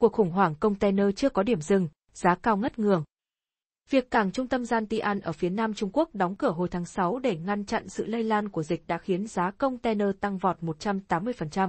Cuộc khủng hoảng container chưa có điểm dừng, giá cao ngất ngường. Việc cảng trung tâm Giantian ở phía Nam Trung Quốc đóng cửa hồi tháng 6 để ngăn chặn sự lây lan của dịch đã khiến giá container tăng vọt 180%.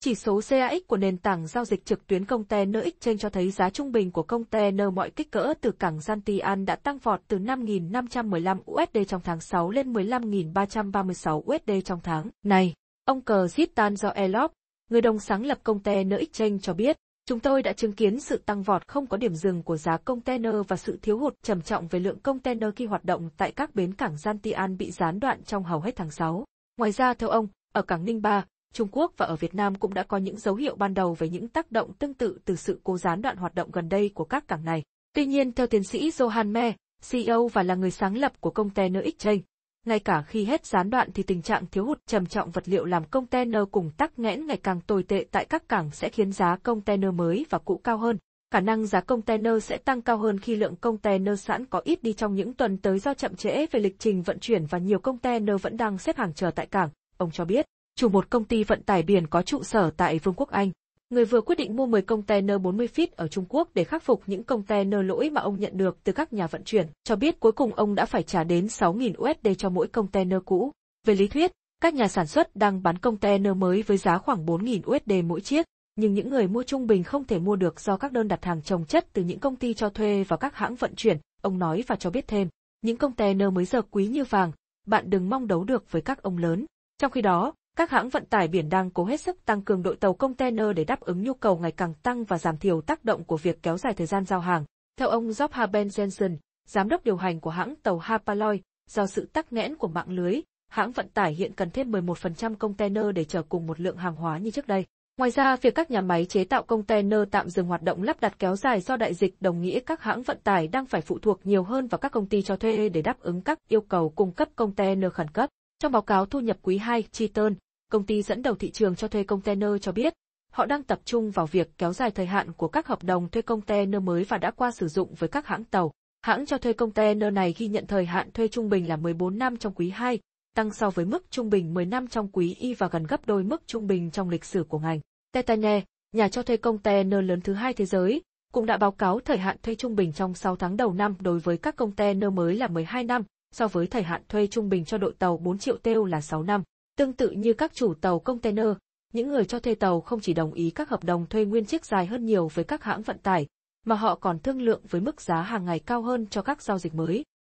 Chỉ số CAX của nền tảng giao dịch trực tuyến container Exchange cho thấy giá trung bình của container mọi kích cỡ từ cảng Giantian đã tăng vọt từ 5.515 USD trong tháng 6 lên 15.336 USD trong tháng này. Ông Cờ Zitan do Elop, người đồng sáng lập container Exchange cho biết, Chúng tôi đã chứng kiến sự tăng vọt không có điểm dừng của giá container và sự thiếu hụt trầm trọng về lượng container khi hoạt động tại các bến cảng Zantian bị gián đoạn trong hầu hết tháng 6. Ngoài ra theo ông, ở cảng Ninh Ba, Trung Quốc và ở Việt Nam cũng đã có những dấu hiệu ban đầu về những tác động tương tự từ sự cố gián đoạn hoạt động gần đây của các cảng này. Tuy nhiên theo tiến sĩ Johan Me, CEO và là người sáng lập của Container Exchange, ngay cả khi hết gián đoạn thì tình trạng thiếu hụt trầm trọng vật liệu làm container cùng tắc nghẽn ngày càng tồi tệ tại các cảng sẽ khiến giá container mới và cũ cao hơn. Khả năng giá container sẽ tăng cao hơn khi lượng container sẵn có ít đi trong những tuần tới do chậm trễ về lịch trình vận chuyển và nhiều container vẫn đang xếp hàng chờ tại cảng, ông cho biết. Chủ một công ty vận tải biển có trụ sở tại Vương quốc Anh, Người vừa quyết định mua 10 container 40 feet ở Trung Quốc để khắc phục những container lỗi mà ông nhận được từ các nhà vận chuyển, cho biết cuối cùng ông đã phải trả đến 6.000 USD cho mỗi container cũ. Về lý thuyết, các nhà sản xuất đang bán container mới với giá khoảng 4.000 USD mỗi chiếc, nhưng những người mua trung bình không thể mua được do các đơn đặt hàng trồng chất từ những công ty cho thuê và các hãng vận chuyển, ông nói và cho biết thêm. Những container mới giờ quý như vàng, bạn đừng mong đấu được với các ông lớn. Trong khi đó, các hãng vận tải biển đang cố hết sức tăng cường đội tàu container để đáp ứng nhu cầu ngày càng tăng và giảm thiểu tác động của việc kéo dài thời gian giao hàng. Theo ông Job Haben Jensen, giám đốc điều hành của hãng tàu Hapaloy, do sự tắc nghẽn của mạng lưới, hãng vận tải hiện cần thêm 11% container để chở cùng một lượng hàng hóa như trước đây. Ngoài ra, việc các nhà máy chế tạo container tạm dừng hoạt động lắp đặt kéo dài do đại dịch đồng nghĩa các hãng vận tải đang phải phụ thuộc nhiều hơn vào các công ty cho thuê để đáp ứng các yêu cầu cung cấp container khẩn cấp. Trong báo cáo thu nhập quý 2, Triton, Công ty dẫn đầu thị trường cho thuê container cho biết, họ đang tập trung vào việc kéo dài thời hạn của các hợp đồng thuê container mới và đã qua sử dụng với các hãng tàu. Hãng cho thuê container này ghi nhận thời hạn thuê trung bình là 14 năm trong quý 2, tăng so với mức trung bình 10 năm trong quý Y và gần gấp đôi mức trung bình trong lịch sử của ngành. Tetane, nhà cho thuê container lớn thứ hai thế giới, cũng đã báo cáo thời hạn thuê trung bình trong 6 tháng đầu năm đối với các container mới là 12 năm, so với thời hạn thuê trung bình cho đội tàu 4 triệu têu là 6 năm. Tương tự như các chủ tàu container, những người cho thuê tàu không chỉ đồng ý các hợp đồng thuê nguyên chiếc dài hơn nhiều với các hãng vận tải, mà họ còn thương lượng với mức giá hàng ngày cao hơn cho các giao dịch mới.